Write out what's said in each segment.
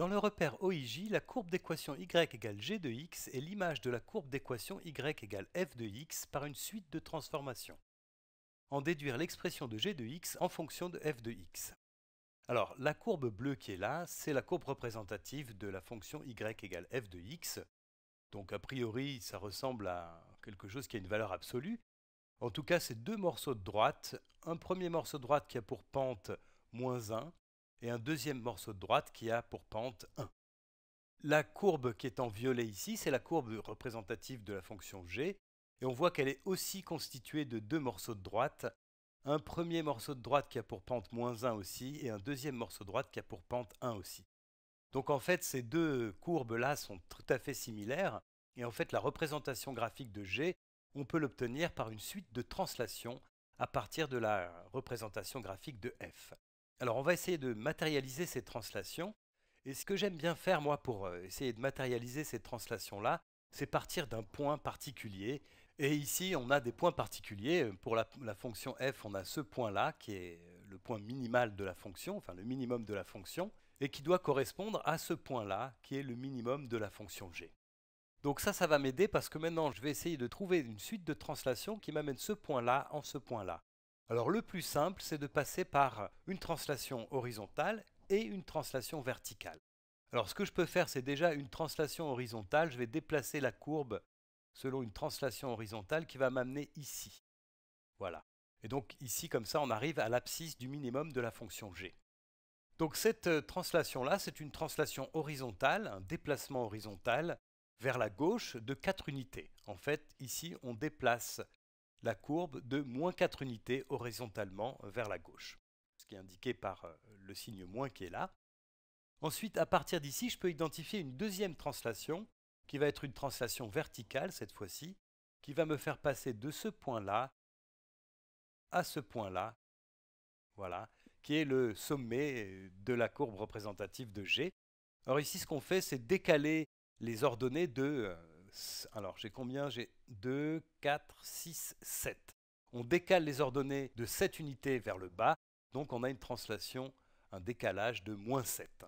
Dans le repère OIJ, la courbe d'équation y égale g de x est l'image de la courbe d'équation y égale f de x par une suite de transformations. En déduire l'expression de g de x en fonction de f de x. Alors, la courbe bleue qui est là, c'est la courbe représentative de la fonction y égale f de x. Donc, a priori, ça ressemble à quelque chose qui a une valeur absolue. En tout cas, c'est deux morceaux de droite. Un premier morceau de droite qui a pour pente moins 1, et un deuxième morceau de droite qui a pour pente 1. La courbe qui est en violet ici, c'est la courbe représentative de la fonction g, et on voit qu'elle est aussi constituée de deux morceaux de droite, un premier morceau de droite qui a pour pente moins 1 aussi, et un deuxième morceau de droite qui a pour pente 1 aussi. Donc en fait, ces deux courbes-là sont tout à fait similaires, et en fait, la représentation graphique de G, on peut l'obtenir par une suite de translations à partir de la représentation graphique de F. Alors on va essayer de matérialiser ces translations. Et ce que j'aime bien faire, moi, pour euh, essayer de matérialiser ces translations-là, c'est partir d'un point particulier. Et ici, on a des points particuliers. Euh, pour la, fonction f, on a ce point-là, qui est euh, le point minimal de la fonction, enfin le minimum de la fonction, et qui doit correspondre à ce point-là, qui est le minimum de la fonction g. Donc ça, ça va m'aider parce que maintenant, je vais essayer de trouver une suite de translations qui m'amène ce point-là en ce point-là. Alors le plus simple, c'est de passer par une translation horizontale et une translation verticale. Alors ce que je peux faire, c'est déjà une translation horizontale. Je vais déplacer la courbe selon une translation horizontale qui va m'amener ici. Voilà. Et donc ici, comme ça, on arrive à l'abscisse du minimum de la fonction g. Donc cette euh, translation-là, c'est une translation horizontale, un déplacement horizontal vers la gauche de 4 unités. En fait, ici, on déplace la courbe de moins 4 unités horizontalement vers la gauche, ce qui est indiqué par euh, le signe moins qui est là. Ensuite, à partir d'ici, je peux identifier une deuxième translation, qui va être une translation verticale cette fois-ci, qui va me faire passer de ce point-là à ce point-là, voilà, qui est le sommet de la courbe représentative de G. Alors ici, ce qu'on fait, c'est décaler les ordonnées de euh, alors j'ai combien J'ai 2, 4, 6, 7. On décale les ordonnées de 7 unités vers le bas, donc on a une translation, un décalage de moins 7.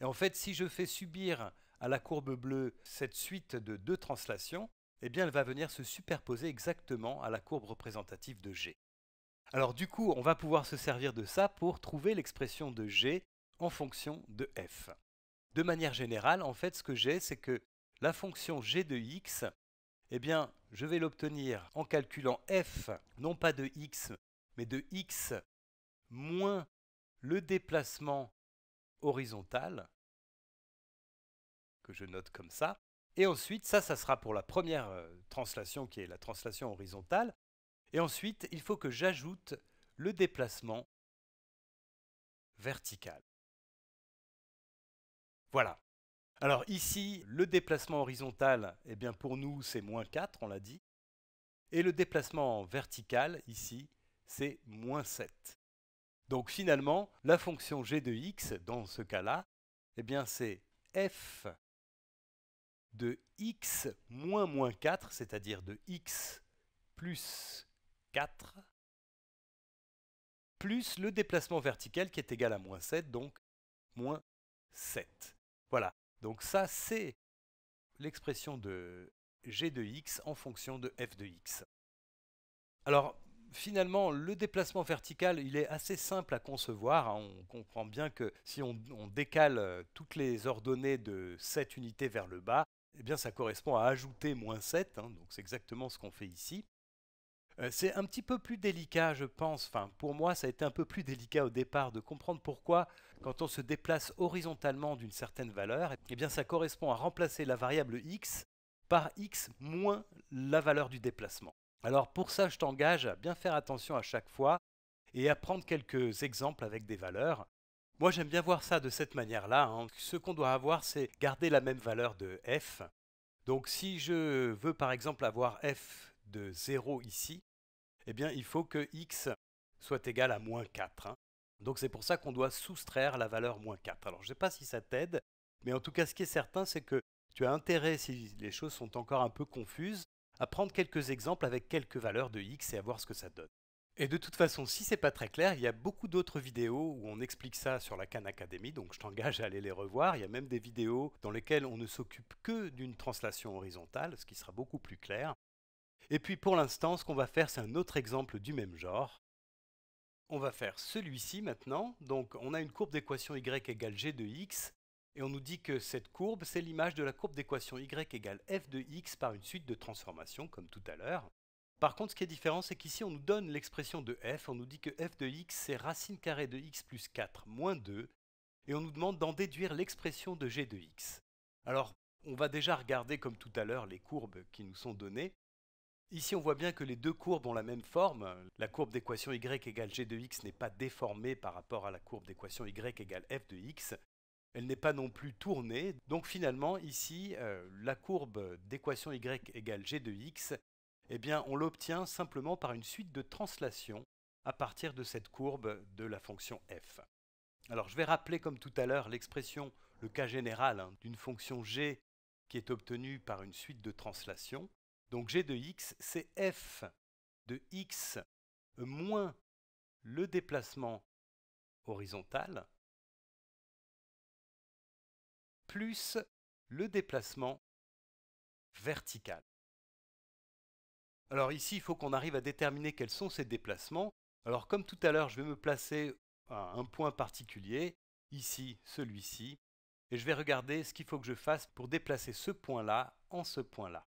Et en fait, si je fais subir à la courbe bleue cette suite de deux translations, eh bien elle va venir se superposer exactement à la courbe représentative de G. Alors du coup, on va pouvoir se servir de ça pour trouver l'expression de G en fonction de F. De manière générale, en fait, ce que j'ai, c'est que la fonction g de x, eh bien, je vais l'obtenir en calculant f, non pas de x, mais de x moins le déplacement horizontal, que je note comme ça. Et ensuite, ça, ça sera pour la première euh, translation qui est la translation horizontale. Et ensuite, il faut que j'ajoute le déplacement vertical. Voilà. Alors ici, le déplacement horizontal, eh bien pour nous, c'est moins 4, on l'a dit. Et le déplacement vertical, ici, c'est moins 7. Donc finalement, la fonction g de x, dans ce cas-là, eh bien c'est f de x moins moins 4, c'est-à-dire de x plus 4, plus le déplacement vertical qui est égal à moins 7, donc moins 7. Voilà. Donc ça, c'est l'expression de g de x en fonction de f de x. Alors, finalement, le déplacement vertical, il est assez simple à concevoir. Hein. On comprend bien que si on, décale euh, toutes les ordonnées de cette unités vers le bas, eh bien, ça correspond à ajouter moins 7, hein. donc c'est exactement ce qu'on fait ici. Euh, c'est un petit peu plus délicat, je pense. Enfin, pour moi, ça a été un peu plus délicat au départ de comprendre pourquoi, quand on se déplace horizontalement d'une certaine valeur, eh bien, ça correspond à remplacer la variable x par x moins la valeur du déplacement. Alors pour ça, je t'engage à bien faire attention à chaque fois et à prendre quelques exemples avec des valeurs. Moi, j'aime bien voir ça de cette manière-là. Hein. Ce qu'on doit avoir, c'est garder la même valeur de f. Donc si je veux par exemple avoir f de 0 ici, eh bien il faut que x soit égal à moins 4. Hein. Donc c'est pour ça qu'on doit soustraire la valeur moins 4. Alors je ne sais pas si ça t'aide, mais en tout cas ce qui est certain c'est que tu as intérêt, si les choses sont encore un peu confuses, à prendre quelques exemples avec quelques valeurs de x et à voir ce que ça donne. Et de toute façon, si ce n'est pas très clair, il y a beaucoup d'autres vidéos où on explique ça sur la Khan Academy, donc je t'engage à aller les revoir. Il y a même des vidéos dans lesquelles on ne s'occupe que d'une translation horizontale, ce qui sera beaucoup plus clair. Et puis pour l'instant, ce qu'on va faire, c'est un autre exemple du même genre. On va faire celui-ci maintenant. Donc on a une courbe d'équation y égale g de x, et on nous dit que cette courbe, c'est l'image de la courbe d'équation y égale f de x par une suite de transformations, comme tout à l'heure. Par contre, ce qui est différent, c'est qu'ici, on nous donne l'expression de f, on nous dit que f de x, c'est racine carrée de x plus 4 moins 2, et on nous demande d'en déduire l'expression de g de x. Alors, on va déjà regarder, comme tout à l'heure, les courbes qui nous sont données, Ici, on voit bien que les deux courbes ont la même forme. La courbe d'équation y égale g de x n'est pas déformée par rapport à la courbe d'équation y égale f de x. Elle n'est pas non plus tournée. Donc finalement, ici, euh, la courbe d'équation y égale g de x, eh bien, on l'obtient simplement par une suite de translations à partir de cette courbe de la fonction f. Alors je vais rappeler comme tout à l'heure l'expression, le cas général hein, d'une fonction g qui est obtenue par une suite de translations. Donc g de x, c'est f de x moins le déplacement horizontal plus le déplacement vertical. Alors ici, il faut qu'on arrive à déterminer quels sont ces déplacements. Alors comme tout à l'heure, je vais me placer à un point particulier, ici, celui-ci, et je vais regarder ce qu'il faut que je fasse pour déplacer ce point-là en ce point-là.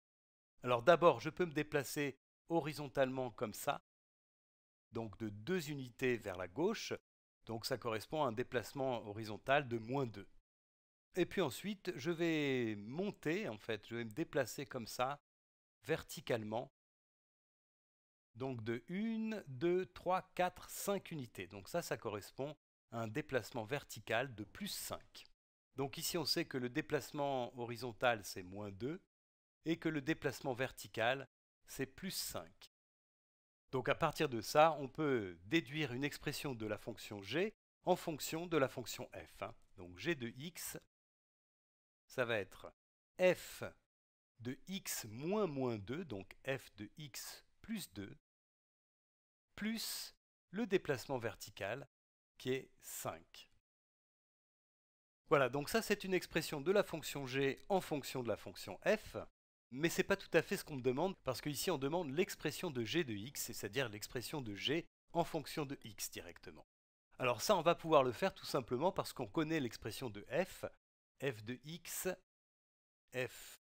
Alors d'abord, je peux me déplacer horizontalement comme ça, donc de 2 unités vers la gauche, donc ça correspond à un déplacement horizontal de moins 2. Et puis ensuite, je vais monter, en fait, je vais me déplacer comme ça, verticalement, donc de 1, 2, 3, 4, 5 unités. Donc ça, ça correspond à un déplacement vertical de plus 5. Donc ici, on sait que le déplacement horizontal, c'est moins 2, et que le déplacement vertical, c'est plus 5. Donc à partir de ça, on peut déduire une expression de la fonction g en fonction de la fonction f. Hein. Donc g de x, ça va être f de x moins moins 2, donc f de x plus 2, plus le déplacement vertical, qui est 5. Voilà, donc ça c'est une expression de la fonction g en fonction de la fonction f. Mais n'est pas tout à fait ce qu'on me demande, parce qu'ici on demande l'expression de g de x, c'est-à-dire l'expression de g en fonction de x directement. Alors ça, on va pouvoir le faire tout simplement parce qu'on connaît l'expression de f, f de x, f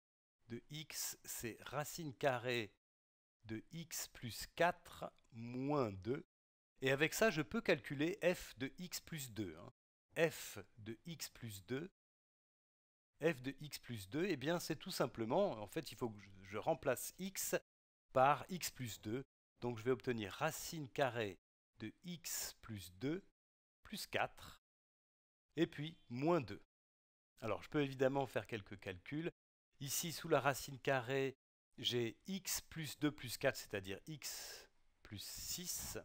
de x, c'est racine carrée de x plus 4 moins 2. Et avec ça, je peux calculer f de x plus 2. Hein. f de x plus 2, f de x plus 2, eh bien c'est tout simplement, en fait il faut que je remplace x par x plus 2. Donc je vais obtenir racine carrée de x plus 2 plus 4 et puis moins 2. Alors je peux évidemment faire quelques calculs. Ici sous la racine carrée, j'ai x plus 2 plus 4, c'est-à-dire x plus 6.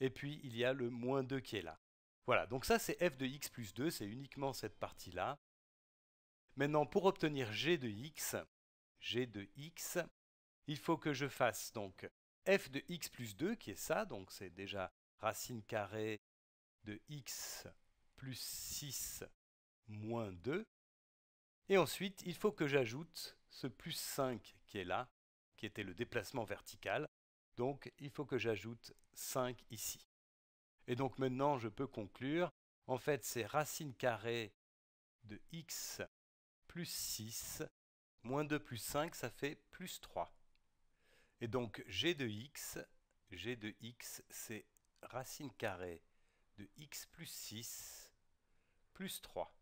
Et puis il y a le moins 2 qui est là. Voilà, donc ça c'est f de x plus 2, c'est uniquement cette partie-là. Maintenant, pour obtenir g de x, g de x, il faut que je fasse donc f de x plus 2, qui est ça, donc c'est déjà racine carrée de x plus 6 moins 2. Et ensuite, il faut que j'ajoute ce plus 5 qui est là, qui était le déplacement vertical. Donc, il faut que j'ajoute 5 ici. Et donc maintenant, je peux conclure. En fait, c'est racine carrée de x plus 6, moins 2 plus 5, ça fait plus 3. Et donc g de x, g de x, c'est racine carrée de x plus 6 plus 3.